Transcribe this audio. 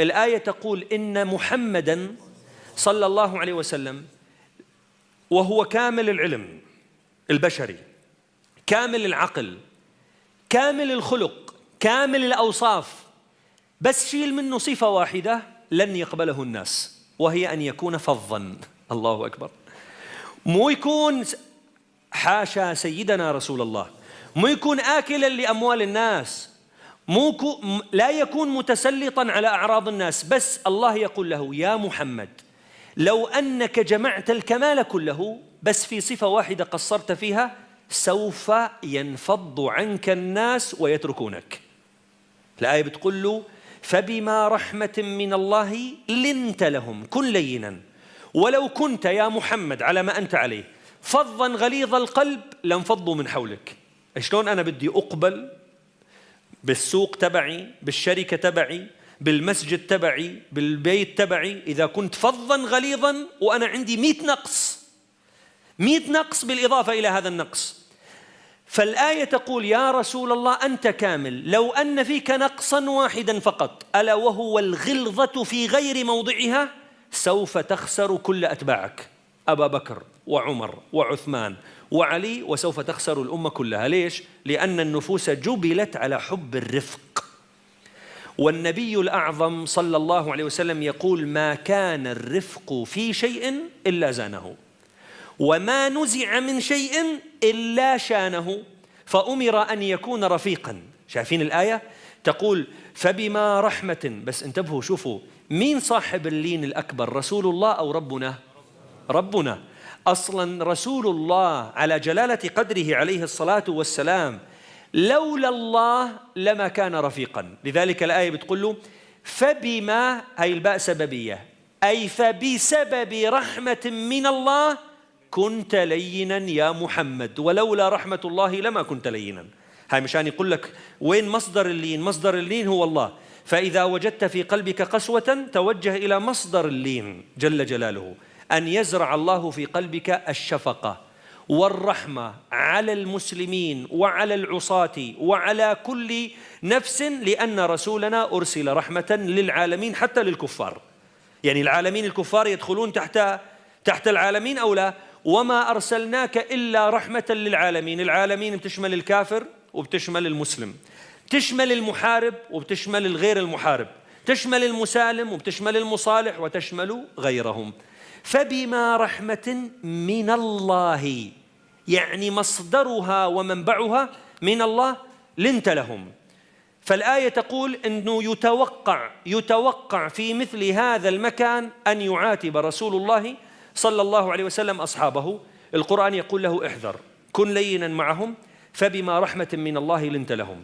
الآية تقول إن محمدا صلى الله عليه وسلم وهو كامل العلم البشري كامل العقل كامل الخلق كامل الأوصاف بس شيل منه صفة واحدة لن يقبله الناس وهي أن يكون فظا الله أكبر مو يكون حاشا سيدنا رسول الله مو يكون آكلا لأموال الناس مو لا يكون متسلطا على أعراض الناس بس الله يقول له يا محمد لو أنك جمعت الكمال كله بس في صفة واحدة قصرت فيها سوف ينفض عنك الناس ويتركونك الآية بتقول له فبما رحمة من الله لنت لهم كن لينا ولو كنت يا محمد على ما أنت عليه فظا غليظ القلب لانفضوا من حولك شلون أنا بدي أقبل بالسوق تبعي بالشركة تبعي بالمسجد تبعي بالبيت تبعي إذا كنت فظا غليظا وأنا عندي مئة نقص مئة نقص بالإضافة إلى هذا النقص فالآية تقول يا رسول الله أنت كامل لو أن فيك نقصا واحدا فقط ألا وهو الغلظة في غير موضعها سوف تخسر كل أتباعك أبا بكر وعمر وعثمان وعلي وسوف تخسر الأمة كلها ليش؟ لأن النفوس جبلت على حب الرفق والنبي الأعظم صلى الله عليه وسلم يقول ما كان الرفق في شيء إلا زانه وما نزع من شيء إلا شانه فأمر أن يكون رفيقا شايفين الآية؟ تقول فبما رحمة بس انتبهوا شوفوا مين صاحب اللين الأكبر رسول الله أو ربنا؟ ربنا اصلا رسول الله على جلاله قدره عليه الصلاه والسلام لولا الله لما كان رفيقا لذلك الايه بتقول له فبما هي الباء سببيه اي فبسبب رحمه من الله كنت لينا يا محمد ولولا رحمه الله لما كنت لينا هاي مشان يقول لك وين مصدر اللين مصدر اللين هو الله فإذا وجدت في قلبك قسوة توجه إلى مصدر اللين جل جلاله أن يزرع الله في قلبك الشفقة والرحمة على المسلمين وعلى العصاة وعلى كل نفس لأن رسولنا أرسل رحمة للعالمين حتى للكفار يعني العالمين الكفار يدخلون تحت تحت العالمين أو لا وما أرسلناك إلا رحمة للعالمين العالمين بتشمل الكافر وبتشمل المسلم تشمل المحارب وبتشمل الغير المحارب تشمل المسالم وبتشمل المصالح وتشمل غيرهم فبما رحمة من الله يعني مصدرها ومنبعها من الله لنت لهم فالآية تقول أنه يتوقع يتوقع في مثل هذا المكان أن يعاتب رسول الله صلى الله عليه وسلم أصحابه القرآن يقول له احذر كن لينا معهم فبما رحمة من الله لنت لهم